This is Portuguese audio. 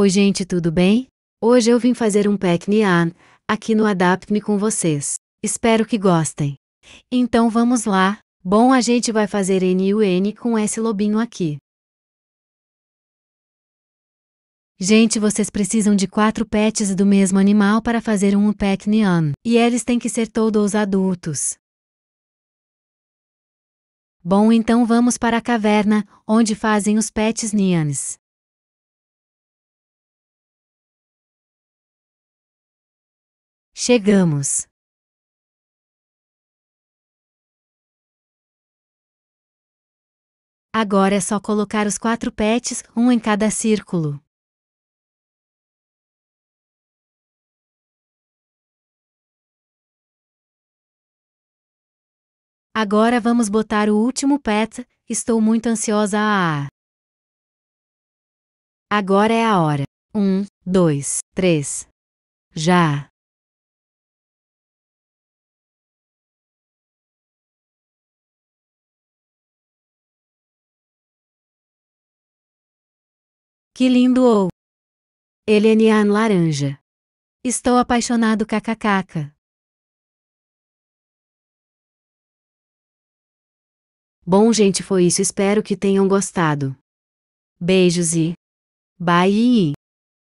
Oi gente, tudo bem? Hoje eu vim fazer um pack Nian, aqui no Adapt-me com vocês. Espero que gostem. Então vamos lá. Bom, a gente vai fazer N U N com esse lobinho aqui. Gente, vocês precisam de quatro pets do mesmo animal para fazer um pack Nian. E eles têm que ser todos adultos. Bom, então vamos para a caverna, onde fazem os pets Nians. Chegamos. Agora é só colocar os quatro pets, um em cada círculo. Agora vamos botar o último pet, estou muito ansiosa a. Agora é a hora. Um, dois, três. Já! Que lindo ou! Helenian Laranja. Estou apaixonado kkkk. Bom, gente, foi isso. Espero que tenham gostado. Beijos e bye!